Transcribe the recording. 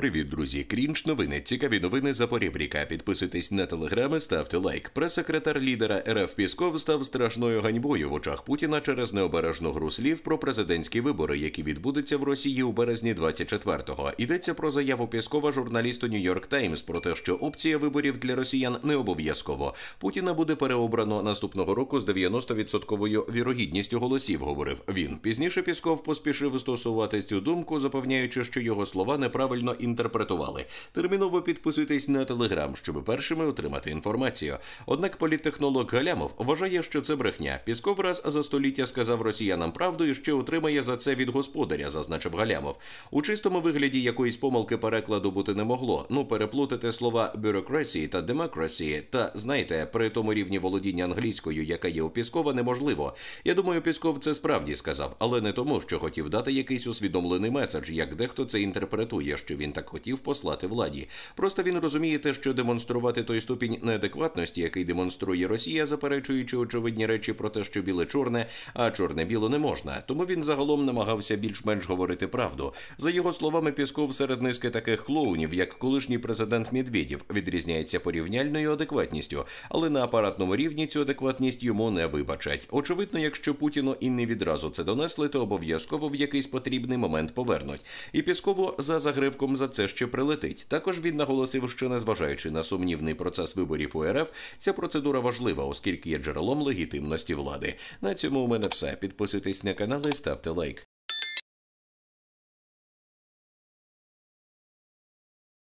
Привіт, друзі! Крінж новини. Цікаві новини за порібріка. Підписуйтесь на телеграми, ставте лайк. Прес-секретар лідера РФ Пісков став страшною ганьбою в очах Путіна через необережну гру слів про президентські вибори, які відбудуться в Росії у березні 24-го. Йдеться про заяву Піскова журналісту Нью-Йорк Таймс про те, що опція виборів для росіян не обов'язково. Путіна буде переобрано наступного року з 90 відсотковою вірогідністю голосів. Говорив він. Пізніше Пісков поспішив стосувати цю думку, запевняючи, що його слова неправильно і інтерпретували. Терміново підписуйтесь на телеграм, щоб першими отримати інформацію. Однак політтехнолог Галямов вважає, що це брехня. Пісков раз за століття сказав росіянам правду і ще отримає за це від господаря, зазначив Галямов. У чистому вигляді якоїсь помилки перекладу бути не могло. Ну переплутати слова бюрокрасії та демокрасії. Та знаєте, при тому рівні володіння англійською, яка є у Піскова, неможливо. Я думаю, Пісков це справді сказав, але не тому, що хотів дати якийсь усвідомлений меседж, як дехто це інтерпретує, що він він так хотів послати владі. Просто він розуміє те, що демонструвати той ступінь неадекватності, який демонструє Росія, заперечуючи очевидні речі про те, що біле чорне, а чорне біло не можна. Тому він загалом намагався більш-менш говорити правду. За його словами, пісков серед низки таких клоунів, як колишній президент Медведів, відрізняється порівняльною адекватністю, але на апаратному рівні цю адекватність йому не вибачать. Очевидно, якщо Путіну і не відразу це донесли, то обов'язково в якийсь потрібний момент повернуть. І пісково за загривком за це ще прилетить. Також він наголосив, що незважаючи на сумнівний процес виборів у РФ, ця процедура важлива, оскільки є джерелом легітимності влади. На цьому у мене все. Підписуйтесь на канал і ставте лайк.